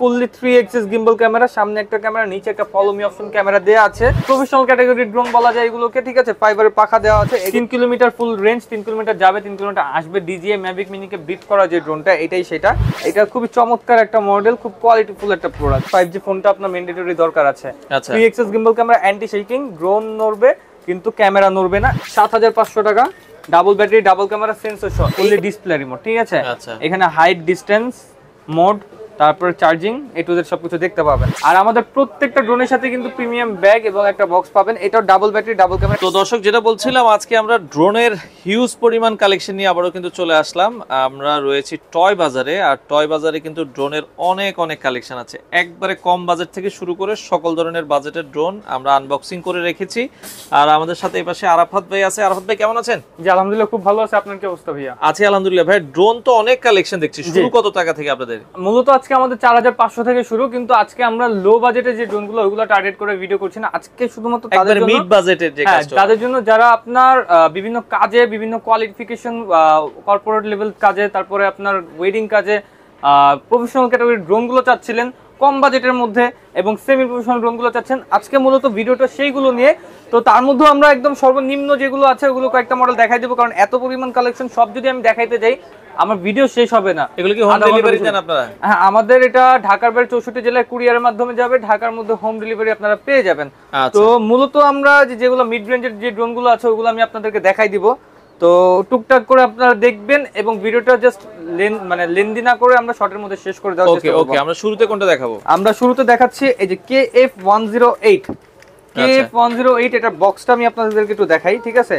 Fully three axis gimbal camera সামনে একটা camera নিচে একটা ফলোমি অপশন ক্যামেরা দেওয়া আছে প্রফেশনাল ক্যাটাগরি ড্রোন বলা যায় এগুলোকে ঠিক আছে ফাইবারের পাখা দেওয়া আছে তিন কিলোমিটার ফুল রেঞ্জ তিন কিলোমিটার যাবে তিন কিলোমিটার আসবে ডিজিএ ম্যাভিক মিনিকে বিট করা যে ড্রোনটা এটাই সেটা এটা খুবই চমৎকার একটা মডেল খুব কোয়ালিটি ফুল একটা প্রোডাক্ট ফাইভ জি ফোনটা আপনার ম্যান্ডেটরি দরকার আছে three axis gimbal camera anti shaking drone নড়বে কিন্তু ক্যামেরা নড়বে না সাত হাজার পাঁচশো টাকা double battery double camera sensor সহ ডিসপ্লে রিমোট ঠিক আছে আচ্ছা। এখানে হাইট ডিস্টেন্স মোড তারপর চার্জিং এ জেড সবকিছু দেখতে পাবেন আর আমাদের প্রত্যেকটা ড্রোনের সাথে কিন্তু প্রিমিয়াম ব্যাগ এবং একটা বক্স পাবেন এটাও ডাবল ব্যাটারি ডাবল ক্যামেরা তো দর্শক যেটা বলছিলাম আজকে আমরা ড্রোনের হিউজ পরিমাণ কালেকশন নিয়ে আবারও কিন্তু চলে আসলাম আমরা রয়েছি টয় বাজারে আর টয় বাজারে কিন্তু ড্রোনের অনেক অনেক কালেকশন আছে একবারে কম বাজেট থেকে শুরু করে সকল ধরনের বাজেটের ড্রোন আমরা আনবক্সিং করে রেখেছি আর আমাদের সাথে এই পাশে আরাফাত ভাই আছে আরাফাত ভাই কেমন আছেন জি আলহামদুলিল্লাহ খুব ভালো আছে আপনার কি অবস্থা ভাইয়া আছি আলহামদুলিল্লাহ ভাই ড্রোন তো অনেক কালেকশন দেখছি শুরু কত টাকা থেকে আপনাদের মূলত আজকে আজকে আমাদের চার হাজার পাঁচশো থেকে শুরু কিন্তু আজকে আমরা লো বাজেটের যে গুলো ওইগুলো টার্গেট করে ভিডিও করছি না আজকে শুধুমাত্র তাদের মিড বাজেটের যে হ্যাঁ, তাদের জন্য যারা আপনার বিভিন্ন কাজে বিভিন্ন কোয়ালিফিকেশন কর্পোরেট লেভেল কাজে তারপরে আপনার ওয়েডিং কাজে প্রফেশনাল ড্রোন গুলো চাচ্ছিলেন কম বাজেটের মধ্যে এবং সেমি প্রফেশনাল ড্রোনগুলো চাচ্ছেন আজকে মূলত ভিডিওটা সেইগুলো নিয়ে তো তার মধ্যে আমরা একদম সর্বনিম্ন যেগুলো আছে ওগুলো কয়েকটা মডেল দেখাই দেবো কারণ এত পরিমাণ কালেকশন সব যদি আমি দেখাইতে যাই আমার ভিডিও শেষ হবে না এগুলো কি হোম ডেলিভারি দেন আপনারা হ্যাঁ আমাদের এটা ঢাকার বাইরে চৌষট্টি জেলায় কুরিয়ারের মাধ্যমে যাবে ঢাকার মধ্যে হোম ডেলিভারি আপনারা পেয়ে যাবেন আচ্ছা। তো মূলত আমরা যেগুলো মিড রেঞ্জের যে ড্রোনগুলো আছে ওগুলো আমি আপনাদেরকে দেখাই দিব তো টুকটাক করে আপনারা দেখবেন এবং ভিডিওটা জাস্ট মানে লেন্দি না করে আমরা শর্টের মধ্যে শেষ করে দেওয়ার চেষ্টা করব ওকে আমরা শুরুতে কোনটা দেখাবো আমরা শুরুতে দেখাচ্ছি এই যে KF108 আচ্ছা। KF108 এটা বক্সটা আমি আপনাদেরকে একটু দেখাই ঠিক আছে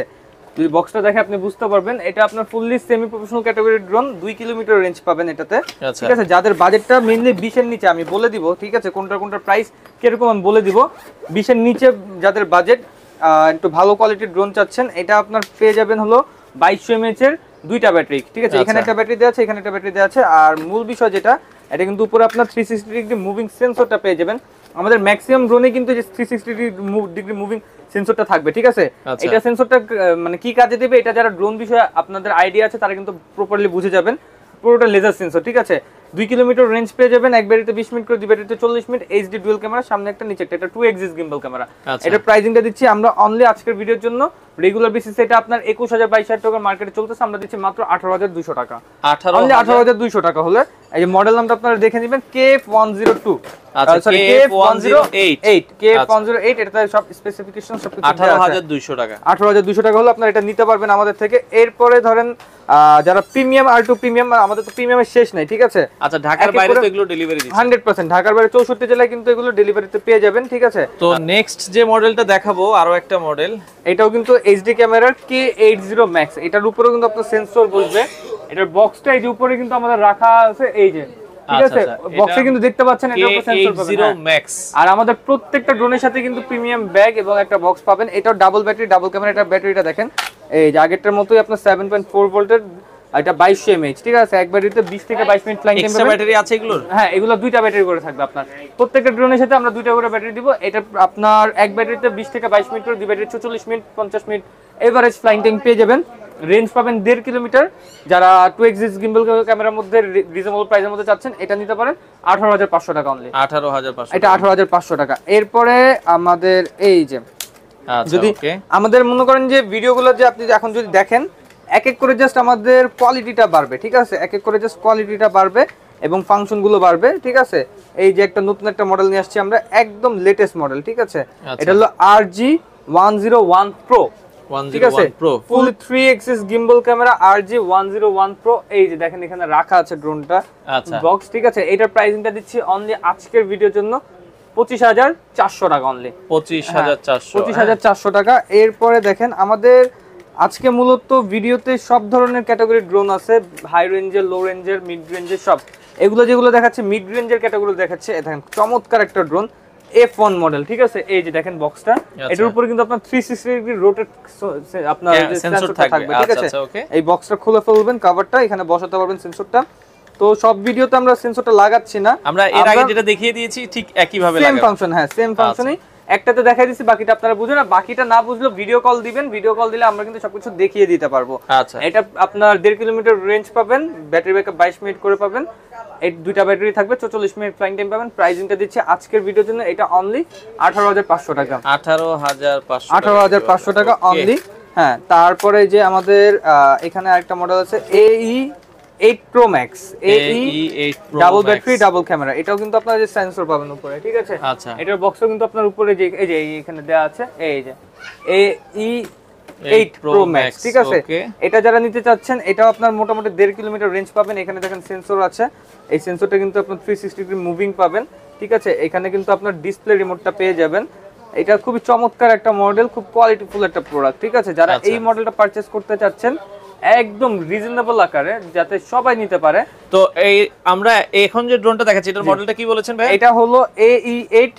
যদি বক্সটা দেখে আপনি বুঝতে পারবেন এটা আপনার fully semi professional category drone দুই কিলোমিটার রেঞ্জ পাবেন এটাতে আচ্ছা। ঠিক আছে যাদের বাজেটটা মেইনলি বিশের নিচে আমি বলে দিব ঠিক আছে কোনটা কোনটা প্রাইস কিরকম আমি বলে দিব বিশের নিচে যাদের বাজেট একটু ভালো কোয়ালিটির ড্রোন চাচ্ছেন এটা আপনার পেয়ে যাবেন হলো বাইশশো এমএচ এর দুইটা ব্যাটারি ঠিক আছে এখানে আচ্ছা। একটা ব্যাটারি দেওয়া আছে এখানে একটা ব্যাটারি দেওয়া আছে আর মূল বিষয় যেটা এটা কিন্তু উপরে আপনার থ্রি সিক্সটি ডিগ্রি মুভিং সেন্সরটা পেয়ে যাবেন আমাদের ম্যাক্সিমাম ড্রোনে কিন্তু যে থ্রি সিক্সটি ডিগ্রি মুভিং সেন্সরটা থাকবে ঠিক আছে আচ্ছা। এটা সেন্সরটা মানে কি কাজে দেবে এটা যারা ড্রোন বিষয়ে আপনাদের আইডিয়া আছে তারা কিন্তু প্রপারলি বুঝে যাবেন পুরোটা লেজার সেন্সর ঠিক আছে দুই কিলোমিটার রেঞ্জ পেয়ে যাবেন এক ব্যাটারিতে বিশ মিনিট করে দুই ব্যাটারিতে চল্লিশ minute H D dual camera সামনে একটা নিচে একটা টু এক্সিস গিম্বল ক্যামেরা এটা প্রাইসিংটা আচ্ছা। দিচ্ছি আমরা অনলি আজকের ভিডিওর জন্য রেগুলার বেসিস এটা আপনার একুশ হাজার বাইশ হাজার টাকা মার্কেটে চলতেছে আমরা দিচ্ছি মাত্র আঠারো হাজার দুশো টাকা আঠারো হাজার দুশো টাকা হলে এই মডেল নামটা আপনারা দেখে নেবেন কে ওয়ান জিরো টু আচ্ছা KF108 KF108 আচ্ছা। এটা সব স্পেসিফিকেশন সব টাকা 18200 আপনারা নিতে পারবেন আমাদের থেকে এরপরে ধরেন যারা প্রিমিয়াম আর টু প্রিমিয়াম আমাদের তো শেষ নাই ঠিক আছে আচ্ছা, ঢাকার বাইরে তো ঢাকার বাইরে 64 জেলায় কিন্তু এগুলো ডেলিভারিতে পেয়ে যাবেন ঠিক আছে তো নেক্সট যে মডেলটা দেখাবো আরো একটা মডেল এটাও কিন্তু HD ক্যামেরার K80 Max এটার উপরেও কিন্তু আপনার সেন্সর বসবে এটার বক্সটা এই যে উপরে কিন্তু আমাদের রাখা আছে এই যে ঠিক আচ্ছা, আছে বক্সে আচ্ছা, কিন্তু দেখতে পাচ্ছেন এটার উপর সেন্সর পাবেন হ্যাঁ। আর আমাদের প্রত্যেকটা ড্রোনের সাথে কিন্তু প্রিমিয়াম ব্যাগ এবং একটা বক্স পাবেন এটা ডাবল ব্যাটারি ডাবল ক্যামেরা এটা ব্যাটারিটা দেখেন এই যে আগেরটার মতোই আপনার 7.4 ভোল্টের এটা 2200 এমএইচ ঠিক আছে এক ব্যাটারিতে 20 থেকে 22 মিনিট ফ্লাইং টাইম ব্যাটারি আছে এগুলোর হ্যাঁ এগুলো দুইটা ব্যাটারি করে থাকবে আপনার প্রত্যেকটা ড্রোনের সাথে আমরা দুইটা করে ব্যাটারি দিব এটা আপনার এক ব্যাটারিতে 20 থেকে 22 মিনিট করে দুই battery 44 minute 50 minute average flying time পেয়ে যাবেন রেঞ্জ পাবেন দেড় কিলোমিটার যারা টু এক্সিস গিম্বল ক্যামেরার মধ্যে রিজনেবল প্রাইসের মধ্যে চাচ্ছেন এটা নিতে পারেন আঠারো হাজার পাঁচশো টাকা অনলি আঠারো হাজার পাঁচশো এটা আঠারো হাজার পাঁচশো টাকা এরপরে আমাদের এই যে আচ্ছা, যদি আমাদের মনে করেন যে ভিডিওগুলো যে আপনি এখন যদি দেখেন এক এক করে জাস্ট আমাদের কোয়ালিটিটা বাড়বে ঠিক আছে এক এক করে জাস্ট কোয়ালিটিটা বাড়বে এবং ফাংশনগুলো বাড়বে ঠিক আছে এই যে একটা নতুন একটা মডেল নিয়ে আসছি আমরা একদম লেটেস্ট মডেল ঠিক আছে আচ্ছা। এটা হলো R G one zero one pro ঠিক আছে এখানে রাখা আছে ড্রোনটা বক্স আচ্ছা। ঠিক আছে দিচ্ছি অনলি আজকের ভিডিওর জন্য পঁচিশ হাজার চারশো টাকা অনলি হ্যাঁ, হ্যাঁ। পঁচিশ হাজার চারশো টাকা এরপরে দেখেন আমাদের আজকে মূলত ভিডিওতে সব ধরনের ক্যাটাগরি ড্রোন আছে হাই রেঞ্জের লো রেঞ্জের মিড রেঞ্জের সব এগুলো যেগুলো দেখাচ্ছে মিড রেঞ্জের ক্যাটাগরি দেখাচ্ছে চমৎকার একটা ড্রোন এফ ওয়ান মডেল ঠিক আছে এই যে দেখেন বক্সটা আচ্ছা। এটার উপরে কিন্তু আপনার থ্রি সিক্সটি ডিগ্রি রোটেট আপনার সেন্সর হ্যাঁ, থাকবে ঠিক আচ্ছা, আছে আচ্ছা, এই বক্সটা খুলে ফেলবেন কাভারটা এখানে বসাতে পারবেন সেন্সরটা তো সব ভিডিওতে আমরা সেন্সরটা লাগাচ্ছি না আমরা এর আগে যেটা দেখিয়ে দিয়েছি ঠিক একই ভাবে সেম ফাংশন হ্যাঁ সেম ফাংশনই একটাতে দেখাই দিচ্ছি বাকিটা আপনারা বুঝেন আর বাকিটা না বুঝলেও ভিডিও কল দিবেন ভিডিও কল দিলে আমরা কিন্তু সবকিছু দেখিয়ে দিতে পারবো আচ্ছা এটা আপনার দেড় কিলোমিটার রেঞ্জ পাবেন ব্যাটারি ব্যাকআপ বাইশ মিনিট করে পাবেন এই দুইটা ব্যাটারি থাকবে চল্লিশ মিনিট ফ্লাইং টাইম পাবেন প্রাইজিংটা দিচ্ছে আজকের ভিডিওর জন্য এটা অনলি আঠারো হাজার পাঁচশো টাকা আঠারো হাজার পাঁচশো আঠারো হাজার পাঁচশো টাকা অনলি হ্যাঁ তারপরে যে আমাদের এখানে আরেকটা মডেল আছে এই 8 Pro Max AE double battery double camera এটাও কিন্তু আপনার যে সেন্সর পাবেন উপরে ঠিক আছে আচ্ছা এটার বক্সও কিন্তু আপনার উপরে যে এই যে এখানে দেয়া আছে এই যে AE 8 Pro Max ঠিক আছে এটা যারা নিতে চাচ্ছেন এটাও আপনার মোটামুটি 1.5 কিলোমিটার রেঞ্জ পাবেন এখানে দেখেন সেন্সর আছে এই সেন্সরটা কিন্তু আপনার 360 ডিগ্রি মুভিং পাবেন ঠিক আছে এখানে কিন্তু আপনার ডিসপ্লে রিমোটটা পেয়ে যাবেন এটা খুবই চমৎকার একটা মডেল খুব কোয়ালিটিফুল একটা প্রোডাক্ট ঠিক আছে যারা আচ্ছা। এই মডেলটা পারচেজ করতে চাচ্ছেন একদম রিজনেবল আকারে যাতে সবাই নিতে পারে তো এই আমরা এখন যে ড্রোনটা দেখাচ্ছি এটার মডেলটা কি বলেছেন ভাই এটা হলো AE8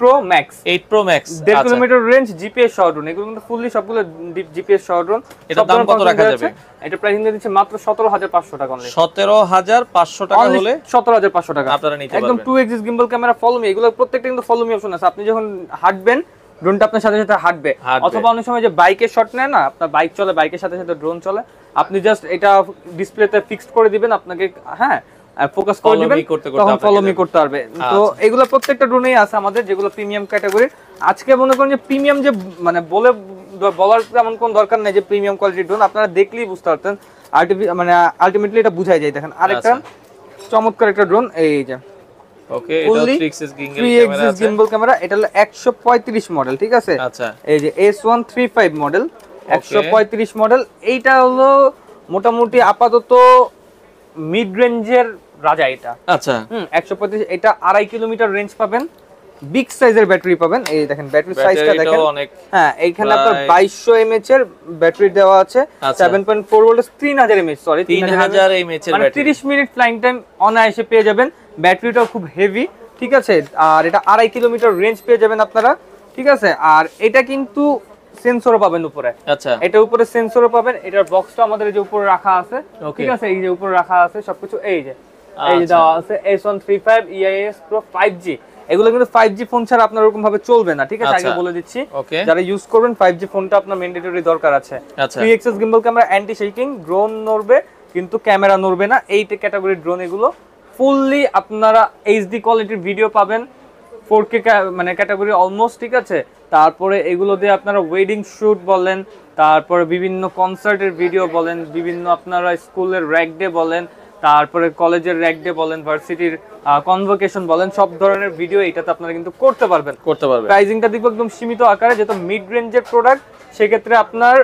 Pro pro max 8 pro max 1.5 kilometre range GPS সহ ড্রোন এগুলো কিন্তু ফুললি সবগুলো জিপিএস সহ ড্রোন এটা দাম কত রাখা যাবে এটা প্রাইস কিন্তু দিচ্ছে মাত্র 17500 টাকা অনলি 17500 টাকা হলে 17500 টাকা আপনারা নিতে পারবেন একদম 2 axis gimbal camera follow me এগুলো প্রত্যেকটা কিন্তু ফলো মি অপশন আছে আপনি যখন হাঁটবেন ড্রোনটা আপনার সাথে সাথে হাঁটবে অথবা অনেক সময় যে বাইকের শট নেয় না আপনার বাইক চলে বাইকের সাথে সাথে ড্রোন চলে আপনি জাস্ট এটা ডিসপ্লেতে ফিক্সড করে দিবেন আপনাকে হ্যাঁ ফোকাস করে দিবেন তখন ফলো মি করতে পারবে আচ্ছা। তো এগুলো প্রত্যেকটা ড্রোনেই আছে আমাদের যেগুলো প্রিমিয়াম ক্যাটাগরির আজকে মনে করেন যে প্রিমিয়াম যে মানে বলে বলার তেমন কোন দরকার নেই যে প্রিমিয়াম কোয়ালিটির ড্রোন আপনারা দেখলেই বুঝতে পারতেন মানে আলটিমেটলি এটা বুঝাই যায় দেখেন আরেকটা আচ্ছা। চমৎকার একটা ড্রোন এই যে ওকে এটা 3 মডেল ঠিক আছে আচ্ছা। এই যে S135 মডেল 135 মডেল মোটামুটি আপাতত মিড রেঞ্জের আচ্ছা। এটা আড়াই কিলোমিটার রেঞ্জ পাবেন বিগ সাইজের ব্যাটারি পাবেন এই দেখেন ব্যাটারি সাইজটা দেখেন হ্যাঁ এইখানে আপনার 2200 এমএচ এর ব্যাটারি দেওয়া আছে 7.4 ভোল্ট 3000 এমএচ সরি 3000 এমএচ এর ব্যাটারি মানে 30 মিনিট ফ্লাইং টাইম অনায়াসে পেয়ে যাবেন ব্যাটারিটাও খুব হেভি ঠিক আছে আর এটা আড়াই কিলোমিটার রেঞ্জ পেয়ে যাবেন আপনারা ঠিক আছে আর এটা কিন্তু সেন্সরও পাবেন উপরে আচ্ছা এটা উপরে সেন্সরও পাবেন এটার বক্সটা আমাদের যে উপরে রাখা আছে ঠিক আছে এই যে উপরে রাখা আছে সবকিছু এই যে এই যে আচ্ছা। দেওয়া আছে S one three five EIS pro five G এগুলো কিন্তু ফাইভ জি ফোন ছাড়া আপনার ওরকম ভাবে চলবে না ঠিক আছে আগে আচ্ছা। বলে দিচ্ছি যারা ইউজ করবেন ফাইভ জি ফোনটা আপনার ম্যান্ডেটরি দরকার আছে three axis gimbal camera anti shaking drone নড়বে কিন্তু ক্যামেরা নড়বে না এই ক্যাটাগরির ড্রোন এগুলো ফুললি আপনারা এইচডি কোয়ালিটির ভিডিও পাবেন ফোর কে মানে ক্যাটাগরি অলমোস্ট ঠিক আছে তারপরে এগুলো দিয়ে আপনারা ওয়েডিং শ্যুট বলেন তারপরে বিভিন্ন কনসার্টের ভিডিও বলেন বিভিন্ন আপনারা স্কুলের র্যাক ডে বলেন তারপরে কলেজের র্যাক ডে বলেন ভার্সিটির কনভোকেশন বলেন সব ধরনের ভিডিও এটাতে আপনারা কিন্তু করতে পারবেন করতে পারবেন প্রাইজিংটা দেখবো একদম সীমিত আকারে যেহেতু মিড রেঞ্জের প্রোডাক্ট সেক্ষেত্রে আপনার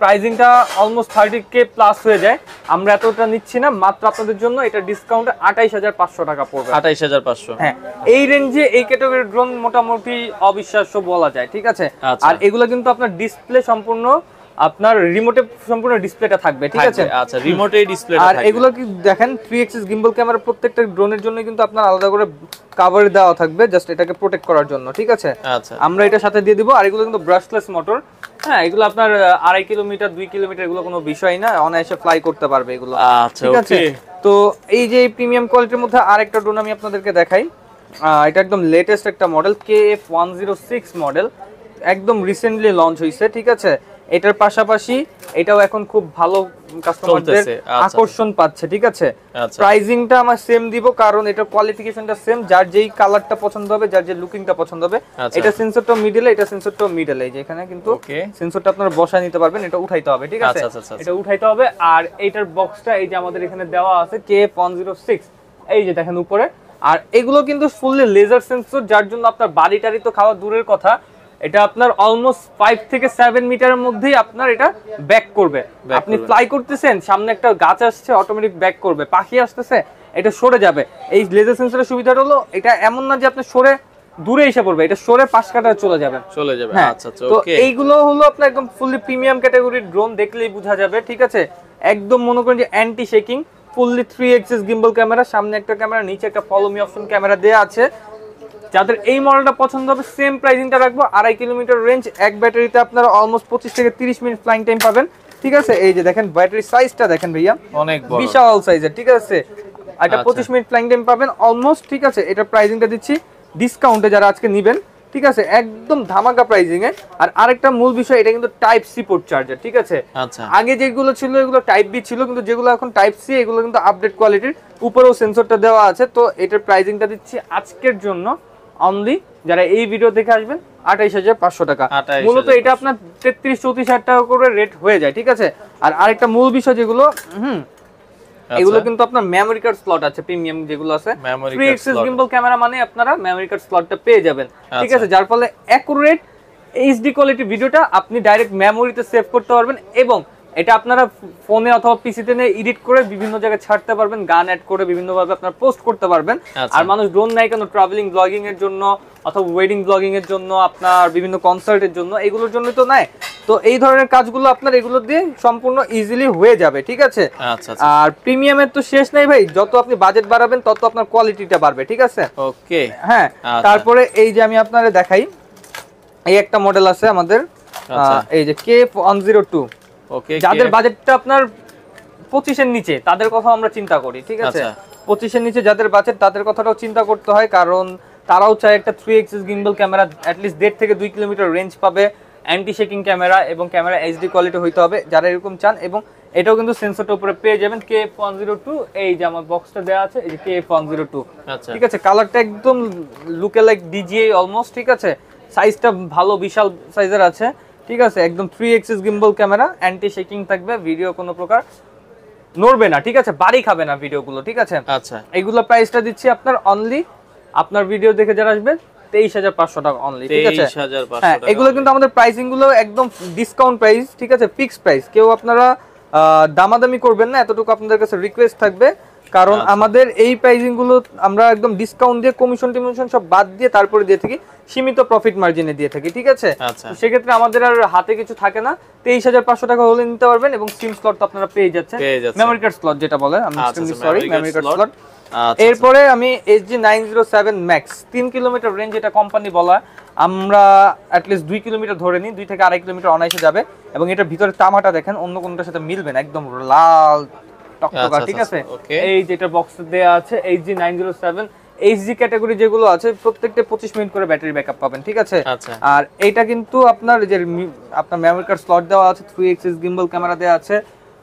প্রাইজিংটা অলমোস্ট থার্টি কে প্লাস হয়ে যায় আমরা এতটা নিচ্ছি না মাত্র আপনাদের জন্য এটা ডিসকাউন্ট আঠাইশ হাজার পাঁচশো টাকা পড়বে আঠাইশ হাজার পাঁচশো হ্যাঁ এই রেঞ্জে এই ক্যাটাগরির ড্রোন মোটামুটি অবিশ্বাস্য বলা যায় ঠিক আছে আচ্ছা। আর এগুলো কিন্তু আপনার ডিসপ্লে সম্পূর্ণ আপনার রিমোটে সম্পূর্ণ ডিসপ্লেটা থাকবে ঠিক আছে আচ্ছা রিমোটে ডিসপ্লেটা আর এগুলো কি দেখেন 3 এক্সিস গিম্বল ক্যামেরা প্রত্যেকটা ড্রোনের জন্য কিন্তু আপনার আলাদা করে কাভার দেওয়া থাকবে জাস্ট এটাকে প্রোটেক্ট করার জন্য ঠিক আছে আচ্ছা আমরা এটা সাথে দিয়ে দিব আর এগুলো কিন্তু ব্রাশলেস মোটর হ্যাঁ এগুলো আপনার আড়াই কিলোমিটার দুই কিলোমিটার এগুলো কোনো বিষয় না অনায়াসে ফ্লাই করতে পারবে এগুলো আচ্ছা, ঠিক আছে তো এই যে প্রিমিয়াম কোয়ালিটির মধ্যে আরেকটা ড্রোন আমি আপনাদেরকে দেখাই এটা একদম লেটেস্ট একটা model K F one zero six model একদম রিসেন্টলি লঞ্চ হয়েছে ঠিক আছে এটার পাশাপাশি এটাও এখন খুব ভালো কাস্টমারদের আচ্ছা, আচ্ছা। আকর্ষণ পাচ্ছে ঠিক আছে প্রাইজিংটা আমার সেম দিব কারণ এটা কোয়ালিফিকেশনটা সেম যার যেই কালারটা পছন্দ হবে যার যে লুকিংটা পছন্দ হবে আচ্ছা। এটা সেন্সরটা মিডলে এটা সেন্সরটা মিডলে এই যে এখানে কিন্তু সেন্সরটা আপনারা বসায় নিতে পারবেন এটা উঠাইতে হবে ঠিক আছে এটা উঠাইতে হবে আর এটার বক্সটা এই যে আমাদের এখানে দেওয়া আছে কে ওয়ান জিরো সিক্স এই যে দেখেন উপরে আর এগুলো কিন্তু ফুললি লেজার সেন্সর যার জন্য আপনার বাড়িটারি তো খাওয়া দূরের কথা এটা আপনার অলমোস্ট ফাইভ থেকে সেভেন মিটারের মধ্যেই আপনার এটা ব্যাক করবে আপনি ফ্লাই করতেছেন সামনে একটা গাছ আসছে অটোমেটিক ব্যাক করবে পাখি আসতেছে এটা সরে যাবে এই লেজার সেন্সারের সুবিধাটা হলো এটা এমন না যে আপনি সরে দূরে এসে পড়বে এটা সরে পাশ কাটা চলে যাবে চলে যাবে হ্যাঁ। আচ্ছা, আচ্ছা তো এইগুলো হলো আপনার একদম ফুললি প্রিমিয়াম ক্যাটাগরির ড্রোন দেখলেই বোঝা যাবে ঠিক আছে একদম মনে করেন যে anti shaking fully three axis gimbal camera সামনে একটা ক্যামেরা নিচে একটা ফলোমি অপশন ক্যামেরা দেওয়া আছে যাদের এই মডেলটা পছন্দ হবে সেম প্রাইজিংটা রাখবো আড়াই কিলোমিটার রেঞ্জ এক ব্যাটারিতে আপনারা অলমোস্ট পঁচিশ থেকে তিরিশ মিনিট ফ্লাইং টাইম পাবেন ঠিক আছে এই যে দেখেন ব্যাটারি সাইজটা দেখেন ভাইয়া অনেক বিশাল সাইজের আচ্ছা। ঠিক আছে এটা পঁচিশ মিনিট ফ্লাইং টাইম পাবেন অলমোস্ট ঠিক আছে এটা প্রাইজিংটা দিচ্ছি ডিসকাউন্টে যারা আজকে নেবেন ঠিক আছে একদম ধামাকা প্রাইজিং এ আর আরেকটা মূল বিষয় এটা কিন্তু টাইপ সি পোর্ট চার্জার ঠিক আছে আচ্ছা। আগে যেগুলো ছিল এগুলো টাইপ বি ছিল কিন্তু যেগুলো এখন টাইপ সি এগুলো কিন্তু আপডেট কোয়ালিটির উপরেও সেন্সরটা দেওয়া আছে তো এটার প্রাইজিংটা দিচ্ছি আজকের জন্য অনলি যারা এই ভিডিও দেখে আসবেন আঠাইশ হাজার পাঁচশো টাকা মূলত এটা আপনার তেত্রিশ চৌত্রিশ হাজার টাকা করে রেট হয়ে যায় ঠিক আছে আর আরেকটা মূল বিষয় যেগুলো হম আচ্ছা। এগুলো কিন্তু আপনার মেমোরি কার্ড স্লট আছে প্রিমিয়াম যেগুলো আছে ফ্রি এক্সেস গিম্বল ক্যামেরা মানে আপনারা মেমোরি কার্ড স্লটটা পেয়ে যাবেন ঠিক আচ্ছা। আছে যার ফলে অ্যাকুরেট এইচডি কোয়ালিটি ভিডিওটা আপনি ডাইরেক্ট মেমোরিতে সেভ করতে পারবেন এবং এটা আপনারা ফোনে অথবা পিসিতে নিয়ে এডিট করে বিভিন্ন জায়গায় ছাড়তে পারবেন গান অ্যাড করে বিভিন্ন ভাবে আপনারা পোস্ট করতে পারবেন আচ্ছা। আর মানুষ ড্রোন নাই কেন ট্রাভেলিং ব্লগিং এর জন্য অথবা ওয়েডিং ব্লগিং এর জন্য আপনার বিভিন্ন কনসার্টের জন্য এগুলোর জন্য তো নাই তো এই ধরনের কাজগুলো আপনার এগুলো দিয়ে সম্পূর্ণ ইজিলি হয়ে যাবে ঠিক আছে আচ্ছা, আচ্ছা। আর প্রিমিয়ামের তো শেষ নাই ভাই যত আপনি বাজেট বাড়াবেন তত আপনার কোয়ালিটিটা বাড়বে ঠিক আছে ওকে হ্যাঁ তারপরে এই যে আমি আপনারা দেখাই এই একটা মডেল আছে আমাদের এই যে কে ওয়ান জিরো টু যাদের বাজেটটা আপনার পঁচিশের নিচে তাদের কথা আমরা চিন্তা করি ঠিক আছে আচ্ছা। পঁচিশের নিচে যাদের বাজেট তাদের কথাটাও চিন্তা করতে হয় কারণ তারাও চায় একটা three axis gimbal camera at least দেড় থেকে দুই কিলোমিটার রেঞ্জ পাবে অ্যান্টি শেকিং ক্যামেরা এবং ক্যামেরা এইচডি কোয়ালিটি হইতে হবে যারা এরকম চান এবং এটাও কিন্তু সেন্সরটা উপরে পেয়ে যাবেন K F one zero two এই যে আমার বক্সটা দেওয়া আছে এই যে K F one zero two ঠিক আছে কালারটা একদম লুকে লাইক ডিজিএ অলমোস্ট ঠিক আছে সাইজটা ভালো বিশাল সাইজের আছে ঠিক আছে একদম three axis gimbal camera anti shaking থাকবে ভিডিও কোনো প্রকার নড়বে না ঠিক আছে বাড়ি খাবে না ভিডিওগুলো ঠিক আছে আচ্ছা এইগুলো প্রাইসটা দিচ্ছি আপনার অনলি আপনার ভিডিও দেখে যারা আসবেন তেইশ হাজার পাঁচশো টাকা অনলি ঠিক আছে হ্যাঁ এগুলো কিন্তু আমাদের প্রাইসিং গুলো একদম ডিসকাউন্ট প্রাইস ঠিক আছে ফিক্সড প্রাইস কেউ আপনারা দামাদামি করবেন না এতটুকু আপনাদের কাছে রিকোয়েস্ট থাকবে কারণ আচ্ছা। আমাদের এই প্রাইজিং গুলো আমরা একদম ডিসকাউন্ট দিয়ে কমিশন টিমিশন সব বাদ দিয়ে তারপরে দিয়ে থাকি সীমিত প্রফিট মার্জিনে দিয়ে থাকি ঠিক আছে আচ্ছা। সেক্ষেত্রে আমাদের আর হাতে কিছু থাকে না তেইশ হাজার পাঁচশো টাকা হলে নিতে পারবেন এবং সিম স্লট তো আপনারা পেয়ে যাচ্ছেন মেমোরি কার্ড স্লট যেটা বলে আমি সরি মেমোরি কার্ড স্লট এরপরে আমি G nine zero seven max তিন কিলোমিটার রেঞ্জ এটা কোম্পানি বলা আমরা অ্যাটলিস্ট দুই কিলোমিটার ধরে নিই দুই থেকে আড়াই কিলোমিটার অনায়াসে যাবে এবং এটার ভিতরে তামাটা দেখেন অন্য কোনোটার সাথে মিলবে না একদম লাল টকটকা আচ্ছা, আচ্ছা, ঠিক আচ্ছা, আছে এই যেটা বক্স দেয়া আছে ক্যাটাগরি যেগুলো আছে প্রত্যেকটা মিনিট করে ব্যাটারি ব্যাকআপ পাবেন ঠিক আছে আর কিন্তু আপনার যে আপনার কার্ড স্লট দেওয়া আছে গিম্বল ক্যামেরা আছে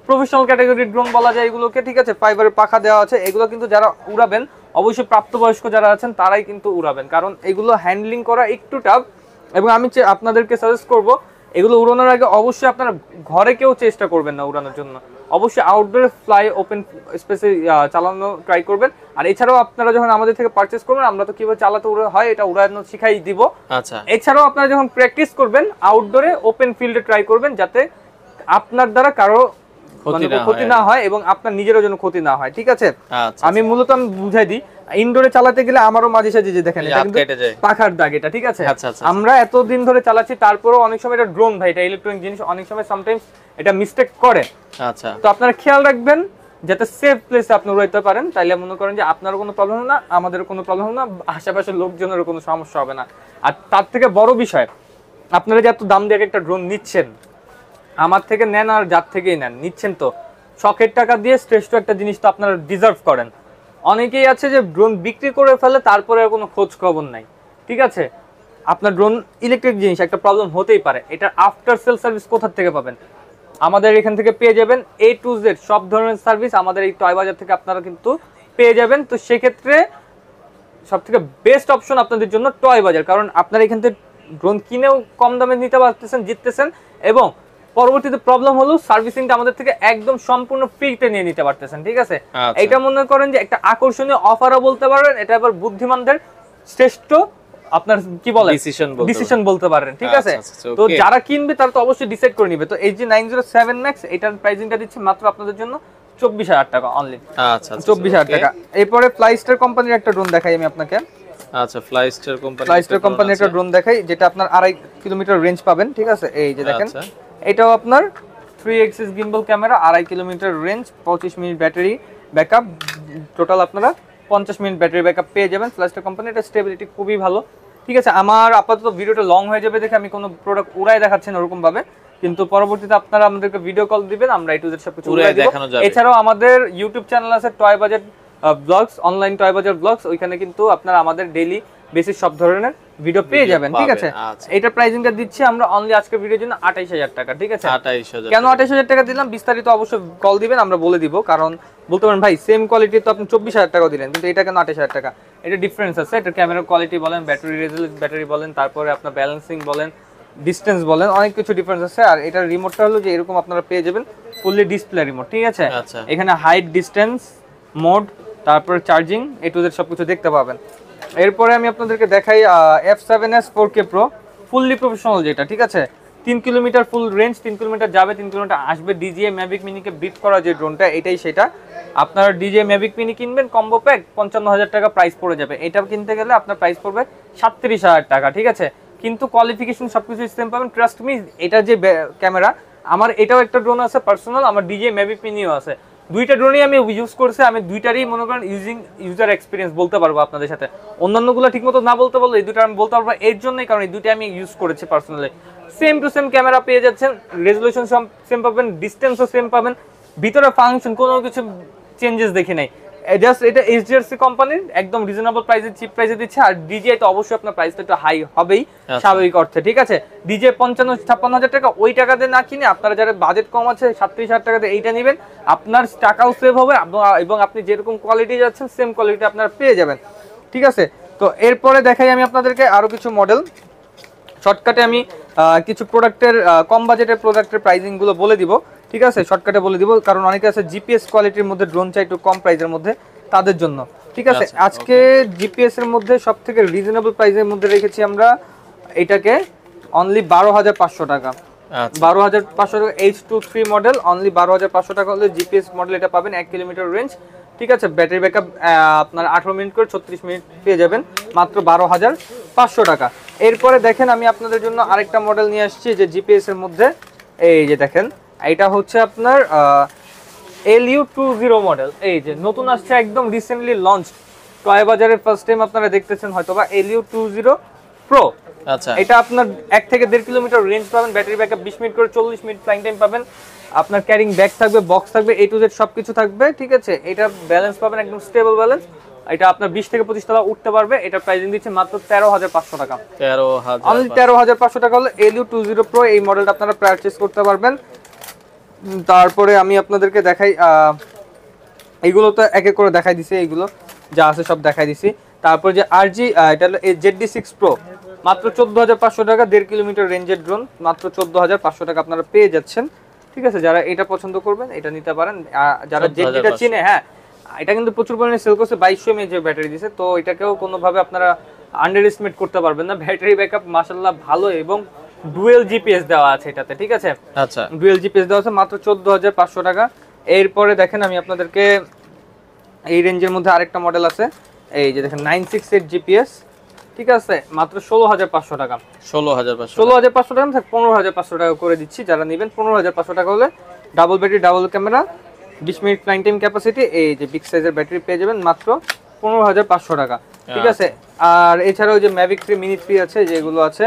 প্রফেশনাল ক্যাটাগরি ড্রোন বলা যায় এগুলোকে ঠিক আছে ফাইবারের পাখা দেওয়া আছে এগুলো কিন্তু যারা উড়াবেন অবশ্যই প্রাপ্তবয়স্ক যারা আছেন তারাই কিন্তু উড়াবেন কারণ এগুলো হ্যান্ডলিং করা একটু টাফ এবং আমি আপনাদেরকে সাজেস্ট করব এগুলো উড়ানোর আগে অবশ্যই আপনারা ঘরে কেউ চেষ্টা করবেন না উড়ানোর জন্য অবশ্যই আউটডোরে ফ্লাই ওপেন স্পেসে চালানো ট্রাই করবেন আর এছাড়াও আপনারা যখন আমাদের থেকে পারচেস করবেন আমরা তো কিভাবে চালাতে হয় এটা উড়ানো শিখাই দিব আচ্ছা এছাড়াও আপনারা যখন প্র্যাকটিস করবেন আউটডোরে ওপেন ফিল্ডে ট্রাই করবেন যাতে আপনার দ্বারা কারো মানে ক্ষতি না হয় এবং আপনার নিজেরও যেন ক্ষতি না হয় ঠিক আছে আচ্ছা, আমি আচ্ছা। মূলত আমি বুঝাই দিই ইনডোরে চালাতে গেলে আমারও মাঝে সাঝে যে দেখেন পাখার দাগ এটা ঠিক আছে আচ্ছা, আমরা এতদিন ধরে চালাচ্ছি তারপরেও অনেক সময় এটা ড্রোন ভাই এটা ইলেকট্রনিক জিনিস অনেক সময় সামটাইমস এটা মিস্টেক করে আচ্ছা তো আপনারা খেয়াল রাখবেন যাতে সেফ প্লেসে আপনি রইতে পারেন তাইলে মনে করেন যে আপনারও কোনো প্রবলেম না আমাদের কোনো প্রবলেম না আশেপাশের লোকজনেরও কোনো সমস্যা হবে না আর তার থেকে বড় বিষয় আপনারা যে এত দাম দিয়ে একটা ড্রোন নিচ্ছেন আমার থেকে নেন আর যার থেকেই নেন নিচ্ছেন তো শখের টাকা দিয়ে শ্রেষ্ঠ একটা জিনিস তো আপনারা ডিজার্ভ করেন অনেকেই আছে যে ড্রোন বিক্রি করে ফেলে তারপরে আর কোনো খোঁজ খবর নাই ঠিক আছে আপনার ড্রোন ইলেকট্রিক জিনিস একটা প্রবলেম হতেই পারে এটা আফটার সেল সার্ভিস কোথার থেকে পাবেন আমাদের এখান থেকে পেয়ে যাবেন এ টু জেড সব ধরনের সার্ভিস আমাদের এই টয় বাজার থেকে আপনারা কিন্তু পেয়ে যাবেন তো সেক্ষেত্রে সব থেকে বেস্ট অপশন আপনাদের জন্য টয় বাজার কারণ আপনারা এখান থেকে ড্রোন কিনেও কম দামে নিতে পারতেছেন জিততেছেন এবং পরবর্তীতে প্রবলেম হলো সার্ভিসিংটা আমাদের থেকে একদম সম্পূর্ণ ফ্রিতে নিয়ে নিতে পারতেছেন ঠিক আছে আচ্ছা। এটা মনে করেন যে একটা আকর্ষণীয় অফারও বলতে পারবেন এটা আবার বুদ্ধিমানদের শ্রেষ্ঠ আপনার কি বলে ডিসিশন বলতে পারেন ঠিক আছে আচ্ছা, আচ্ছা, তো যারা কিনবে তারা তো অবশ্যই ডিসাইড করে নিবে তো এই যে নাইন জিরো সেভেন ম্যাক্স এটার প্রাইসিংটা দিচ্ছে মাত্র আপনাদের জন্য চব্বিশ হাজার টাকা অনলি চব্বিশ হাজার টাকা এরপরে ফ্লাইস্টার কোম্পানির একটা ড্রোন দেখাই আমি আপনাকে আচ্ছা ফ্লাইস্টার কোম্পানির একটা ড্রোন দেখাই যেটা আপনার আড়াই কিলোমিটার রেঞ্জ পাবেন ঠিক আছে এই যে দেখেন এটাও আপনার থ্রি এক্সিস গিম্বল ক্যামেরা আড়াই কিলোমিটার রেঞ্জ পঁচিশ মিনিট ব্যাটারি ব্যাকআপ টোটাল আপনারা পঞ্চাশ মিনিট ব্যাটারি ব্যাকআপ পেয়ে যাবেন ফ্ল্যাশটা কোম্পানি এটা স্টেবিলিটি খুবই ভালো ঠিক আছে আমার আপাতত ভিডিওটা লং হয়ে যাবে দেখে আমি কোনো প্রোডাক্ট উড়াই দেখাচ্ছেন ওরকমভাবে কিন্তু পরবর্তীতে আপনারা আমাদেরকে ভিডিও কল দিবেন আমরা এই টুদের সবকিছু এছাড়াও আমাদের ইউটিউব চ্যানেল আছে toy Bazar blogs online toy Bazar blogs ওইখানে কিন্তু আপনারা আমাদের ডেলি বেসিক সব ধরনের ভিডিও পেয়ে যাবেন ঠিক আছে আচ্ছা। এটা প্রাইজিংটা দিচ্ছি আমরা অনলি আজকে ভিডিওর জন্য আঠাইশ হাজার টাকা ঠিক আছে কেন আঠাইশ হাজার টাকা দিলাম বিস্তারিত অবশ্যই কল দিবেন আমরা বলে দিব কারণ বলতে পারেন ভাই সেম কোয়ালিটি তো আপনি চব্বিশ হাজার টাকা দিলেন কিন্তু এটা কেন আঠাইশ হাজার টাকা এটা ডিফারেন্স আছে এটা ক্যামেরার কোয়ালিটি বলেন ব্যাটারি রেজাল্ট ব্যাটারি বলেন তারপরে আপনার ব্যালেন্সিং বলেন ডিস্টেন্স বলেন অনেক কিছু ডিফারেন্স আছে আর এটার রিমোটটা হলো যে এরকম আপনারা পেয়ে যাবেন ফুললি ডিসপ্লে রিমোট ঠিক আছে আচ্ছা। এখানে হাইট ডিস্টেন্স মোড তারপর চার্জিং এ সবকিছু দেখতে পাবেন এরপরে আমি আপনাদেরকে দেখাই F seven S four K pro fully professional যেটা ঠিক আছে তিন কিলোমিটার ফুল রেঞ্জ তিন কিলোমিটার যাবে তিন কিলোমিটার আসবে ডিজিএ ম্যাভিক মিনিকে বিট করা যে ড্রোনটা এটাই সেটা আপনার ডিজিএ ম্যাভিক মিনি কিনবেন কম্বো প্যাক পঞ্চান্ন হাজার টাকা প্রাইস পড়ে যাবে এটা কিনতে গেলে আপনার প্রাইস পড়বে সাতত্রিশ হাজার টাকা ঠিক আছে কিন্তু কোয়ালিফিকেশন সব কিছু সিস্টেম পাবেন ট্রাস্ট মি এটা যে ক্যামেরা আমার এটাও একটা ড্রোন আছে পার্সোনাল আমার ডিজে ম্যাভিক মিনিও আছে দুইটা ড্রোনই আমি ইউজ করছি আমি দুইটারই মনে করেন ইউজিং ইউজার এক্সপিরিয়েন্স বলতে পারবো আপনাদের সাথে অন্যান্যগুলো ঠিকমতো না বলতে পারলো এই দুটো আমি বলতে পারবো এর জন্যই কারণ এই দুটো আমি ইউজ করেছি personally same to same camera পেয়ে যাচ্ছেন রেজলিউশন সেম পাবেন ডিস্টেন্সও সেম পাবেন ভিতরে ফাংশন কোনো কিছু চেঞ্জেস দেখি নাই জাস্ট এটা এইচডিআরসি কোম্পানির একদম রিজনেবল প্রাইসে চিপ প্রাইসে দিচ্ছে আর ডিজিআই তো অবশ্যই আপনার প্রাইসটা একটু হাই হবেই আচ্ছা। স্বাভাবিক অর্থে ঠিক আছে ডিজে পঞ্চান্ন ছাপ্পান্ন হাজার টাকা ওই টাকাতে না কিনে আপনারা যারা বাজেট কম আছে সাতত্রিশ হাজার টাকাতে এইটা নেবেন আপনার টাকাও সেভ হবে এবং আপনি যেরকম কোয়ালিটি যাচ্ছেন সেম কোয়ালিটি আপনারা পেয়ে যাবেন ঠিক আছে তো এরপরে দেখাই আমি আপনাদেরকে আরও কিছু মডেল শর্টকাটে আমি কিছু প্রোডাক্টের কম বাজেটের প্রোডাক্টের গুলো বলে দিব ঠিক আছে শর্টকাটে বলে দিব কারণ অনেকে আছে জিপিএস কোয়ালিটির মধ্যে ড্রোন চাই একটু কম প্রাইসের মধ্যে তাদের জন্য ঠিক আছে আচ্ছা, আজকে জিপিএস এর মধ্যে সব থেকে রিজনেবল প্রাইসের মধ্যে রেখেছি আমরা এটাকে অনলি বারো হাজার পাঁচশো টাকা আচ্ছা। বারো হাজার পাঁচশো টাকা H two three model only বারো হাজার পাঁচশো টাকা হলে জিপিএস মডেল এটা পাবেন এক কিলোমিটার রেঞ্জ ঠিক আছে ব্যাটারি ব্যাকআপ আপনার আঠারো মিনিট করে ছত্রিশ মিনিট পেয়ে যাবেন মাত্র বারো হাজার পাঁচশো টাকা এরপরে দেখেন আমি আপনাদের জন্য আরেকটা মডেল নিয়ে আসছি যে জিপিএস এর মধ্যে এই যে দেখেন এটা হচ্ছে আপনার এলইউ টু জিরো মডেল এই যে নতুন আসছে একদম রিসেন্টলি লঞ্চ টয় বাজারে ফার্স্ট টাইম আপনারা দেখতেছেন হয়তো বা এলইউ টু জিরো প্রো আচ্ছা এটা আপনার এক থেকে দেড় কিলোমিটার রেঞ্জ পাবেন ব্যাটারি ব্যাকআপ বিশ মিনিট করে চল্লিশ মিনিট ফ্লাইং টাইম পাবেন আপনার ক্যারিং ব্যাগ থাকবে বক্স থাকবে এ টু জেড সব কিছু থাকবে ঠিক আছে এটা ব্যালেন্স পাবেন একদম স্টেবল ব্যালেন্স এটা আপনার বিশ থেকে পঁচিশ তলা উঠতে পারবে এটা প্রাইজিং দিচ্ছে মাত্র তেরো হাজার পাঁচশো টাকা তেরো হাজার তেরো হাজার পাঁচশো টাকা হলো এলইউ টু জিরো প্রো এই মডেলটা আপনারা পারচেস করতে পারবেন তারপরে আমি আপনাদেরকে দেখাই এগুলো তো এক এক করে দেখাই দিছি এইগুলো যা আছে সব দেখাই দিছি তারপর যে আর জি এটা হলো জেডডি সিক্স প্রো মাত্র চোদ্দো হাজার পাঁচশো টাকা দেড় কিলোমিটার রেঞ্জের ড্রোন মাত্র চোদ্দো হাজার পাঁচশো টাকা আপনারা পেয়ে যাচ্ছেন ঠিক আছে যারা এটা পছন্দ করবেন এটা নিতে পারেন যারা জেডডিটা চিনে হ্যাঁ এটা কিন্তু প্রচুর পরিমাণে সেল করছে বাইশশো যে ব্যাটারি দিছে তো এটাকেও কোনোভাবে আপনারা আন্ডার এস্টিমেট করতে পারবেন না ব্যাটারি ব্যাকআপ মাসাল্লাহ ভালো এবং ডুয়েল জিপিএস দেওয়া আছে এটাতে ঠিক আছে আচ্ছা ডুয়েল জিপিএস দেওয়া আছে মাত্র চোদ্দ হাজার পাঁচশো টাকা এরপরে দেখেন আমি আপনাদেরকে এই রেঞ্জের মধ্যে আরেকটা মডেল আছে এই যে দেখেন নাইন সিক্স এইট জিপিএস ঠিক আছে মাত্র ষোলো হাজার পাঁচশো টাকা ষোলো হাজার পাঁচশো ষোলো হাজার পাঁচশো টাকা পনেরো হাজার পাঁচশো টাকা করে দিচ্ছি যারা নেবেন পনেরো হাজার পাঁচশো টাকা হলে ডাবল ব্যাটারি ডাবল ক্যামেরা বিশ মিনিট ফ্লাইং টাইম ক্যাপাসিটি এই যে বিগ সাইজের ব্যাটারি পেয়ে যাবেন মাত্র পনেরো হাজার পাঁচশো টাকা ঠিক আচ্ছা। আছে আর এছাড়াও যে ম্যাভিক থ্রি মিনি থ্রি আছে যেগুলো আছে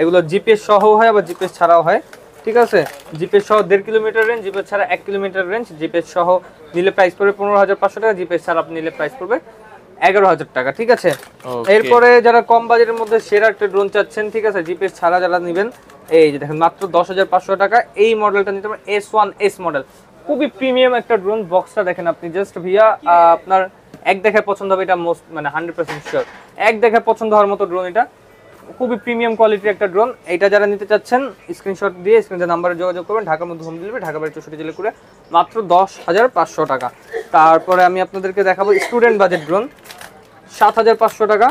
এগুলো জিপিএস সহ হয় আবার জিপিএস ছাড়াও হয় ঠিক আছে জিপিএস সহ দেড় কিলোমিটার রেঞ্জ জিপিএস ছাড়া এক কিলোমিটার রেঞ্জ জিপিএস সহ নিলে প্রাইস পড়বে পনেরো হাজার পাঁচশো টাকা জিপিএস ছাড়া আপনি নিলে প্রাইস পড়বে এগারো হাজার টাকা ঠিক আছে এরপরে যারা কম বাজেটের মধ্যে সেরা একটা ড্রোন চাচ্ছেন ঠিক আছে জিপিএস ছাড়া যারা নেবেন এই যে দেখেন মাত্র দশ হাজার পাঁচশো টাকা এই মডেলটা নিতে পারেন এস ওয়ান এস মডেল খুবই প্রিমিয়াম একটা ড্রোন বক্সটা দেখেন আপনি জাস্ট ভিয়া আপনার এক দেখায় পছন্দ হবে এটা মোস্ট মানে হান্ড্রেড পার্সেন্ট শিওর এক দেখায় পছন্দ হওয়ার মতো ড্রোন এটা খুবই প্রিমিয়াম কোয়ালিটির একটা ড্রোন এটা যারা নিতে চাচ্ছেন স্ক্রিনশট দিয়ে স্ক্রিনশট নাম্বারে যোগাযোগ করবেন ঢাকার মধ্যে হোম ডেলিভারি ঢাকা বাড়ি চৌষট্টি জেলে করে মাত্র দশ হাজার পাঁচশো টাকা তারপরে আমি আপনাদেরকে দেখাবো স্টুডেন্ট বাজেট ড্রোন সাত হাজার পাঁচশো টাকা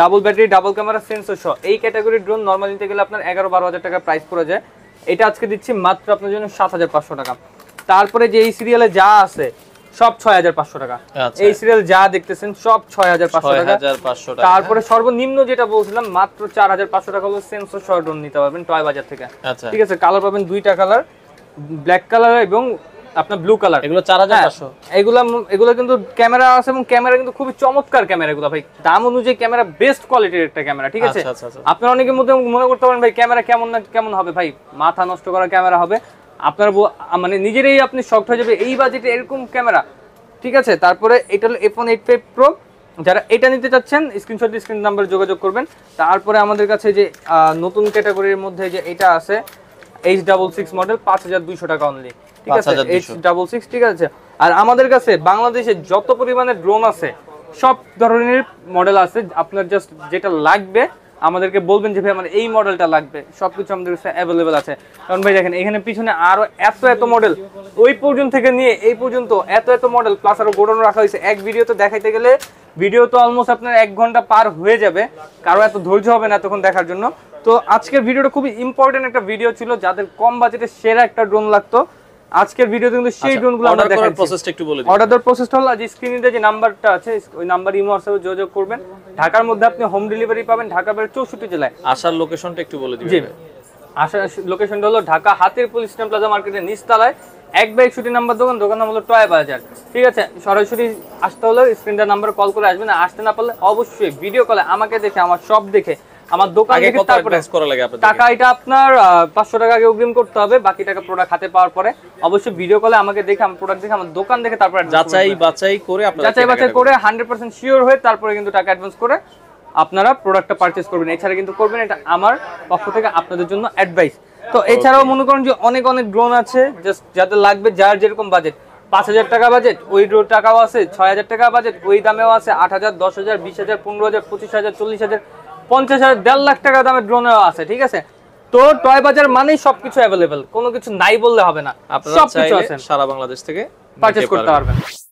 double battery double camera sensor সহ এই ক্যাটাগরির ড্রোন নর্মাল নিতে গেলে আপনার এগারো বারো হাজার টাকা প্রাইস পড়ে যায় এটা আজকে দিচ্ছি মাত্র আপনার জন্য সাত হাজার পাঁচশো টাকা তারপরে যে এই সিরিয়ালে যা আছে সব ছয় হাজার পাঁচশো টাকা আচ্ছা। এই সিরিয়াল যা দেখতেছেন সব ছয় হাজার পাঁচশো টাকা তারপরে সর্বনিম্ন যেটা বলছিলাম মাত্র চার হাজার পাঁচশো টাকা হলো সেন্সর নিতে পারবেন টয় বাজার থেকে আচ্ছা। ঠিক আছে কালার পাবেন দুইটা কালার ব্ল্যাক কালার এবং আপনার ব্লু কালার এগুলো চার হাজার পাঁচশো এগুলো হ্যাঁ, এগুলো কিন্তু ক্যামেরা আছে এবং ক্যামেরা কিন্তু খুবই চমৎকার ক্যামেরা এগুলো ভাই দাম অনুযায়ী ক্যামেরা বেস্ট কোয়ালিটির একটা ক্যামেরা ঠিক আছে আচ্ছা, আপনারা অনেকের মধ্যে মনে করতে পারেন ভাই ক্যামেরা কেমন না কেমন হবে ভাই মাথা নষ্ট করা ক্যামেরা হবে আপনার মানে নিজেরই আপনি শক্ট হয়ে যাবে এই বাজেটে এরকম ক্যামেরা ঠিক আছে তারপরে এটা হলো এফোন এইট ফাইভ প্রো যারা এটা নিতে চাচ্ছেন স্ক্রিনশট স্ক্রিন নাম্বারে যোগাযোগ করবেন তারপরে আমাদের কাছে যে নতুন ক্যাটাগরির মধ্যে যে এটা আছে এইচ ডাবল সিক্স মডেল পাঁচ হাজার দুইশো টাকা অনলি ঠিক আছে এইচ ডাবল সিক্স ঠিক আছে আর আমাদের কাছে বাংলাদেশে যত পরিমাণে ড্রোন আছে সব ধরনের মডেল আছে আপনার জাস্ট যেটা লাগবে আমাদেরকে বলবেন যে ভাই আমার এই মডেলটা লাগবে সবকিছু আমাদের কাছে অ্যাভেলেবেল আছে কারণ ভাই দেখেন এখানে পিছনে আরো এত এত মডেল ওই পর্যন্ত থেকে নিয়ে এই পর্যন্ত এত এত মডেল প্লাস আরো গোডাউন রাখা হয়েছে এক ভিডিওতে দেখাইতে গেলে ভিডিও তো অলমোস্ট আপনার এক ঘন্টা পার হয়ে যাবে কারো এত ধৈর্য হবে না তখন দেখার জন্য তো আজকের ভিডিওটা খুবই ইম্পর্টেন্ট একটা ভিডিও ছিল যাদের কম বাজেটে সেরা একটা ড্রোন লাগতো আজকের ভিডিওতে কিন্তু সেই ড্রোনগুলো আচ্ছা, আমরা দেখাচ্ছি প্রসেসটা একটু বলে দিই অর্ডার দেওয়ার প্রসেসটা হলো আজ স্ক্রিনে যে নাম্বারটা আছে ওই নাম্বার ইমো হোয়াটসঅ্যাপে যোগাযোগ করবেন ঢাকার মধ্যে আপনি হোম ডেলিভারি পাবেন ঢাকা বাইরে 64 জেলায় আসার লোকেশনটা একটু বলে দিই জি আসার লোকেশনটা হলো ঢাকা হাতের পুলিশ স্টেশন প্লাজা মার্কেটের নিচতলায় এক বাইক ছুটি নাম্বার দোকান দোকান নাম হলো টয় বাজার ঠিক আছে সরাসরি আসতে হলে স্ক্রিনটা নাম্বার কল করে আসবেন আসতে না পারলে অবশ্যই ভিডিও কলে আমাকে দেখে আমার সব দেখে আমার দোকান থেকে তারপরে করা আপনার 500 টাকা আগে অগ্রিম করতে হবে বাকি টাকা প্রোডাক্ট হাতে পাওয়ার পরে অবশ্যই ভিডিও কলে আমাকে দেখে আমার প্রোডাক্ট দেখে আমার দোকান দেখে তারপরে যাচাই বাছাই করে আপনারা যাচাই বাছাই করে 100% শিওর হয়ে তারপরে কিন্তু টাকা অ্যাডভান্স করে আপনারা প্রোডাক্টটা পারচেজ করবেন এছাড়া কিন্তু করবেন এটা আমার পক্ষ থেকে আপনাদের জন্য অ্যাডভাইস তো এছাড়াও মনে করেন যে অনেক অনেক ড্রোন আছে জাস্ট যাদের লাগবে যার যেরকম বাজেট পাঁচ হাজার টাকা বাজেট ওই টাকাও আছে ছয় হাজার টাকা বাজেট ওই দামেও আছে আট হাজার দশ হাজার বিশ হাজার পনেরো হাজার পঁচিশ হাজার চল্লিশ হাজার পঞ্চাশ হাজার দেড় লাখ টাকা দামের ড্রোনও আছে ঠিক আছে তো টয় বাজার মানেই সবকিছু অ্যাভেলেবেল কোনো কিছু নাই বললে হবে না সবকিছু আছে সারা বাংলাদেশ থেকে পারচেজ করতে পারবেন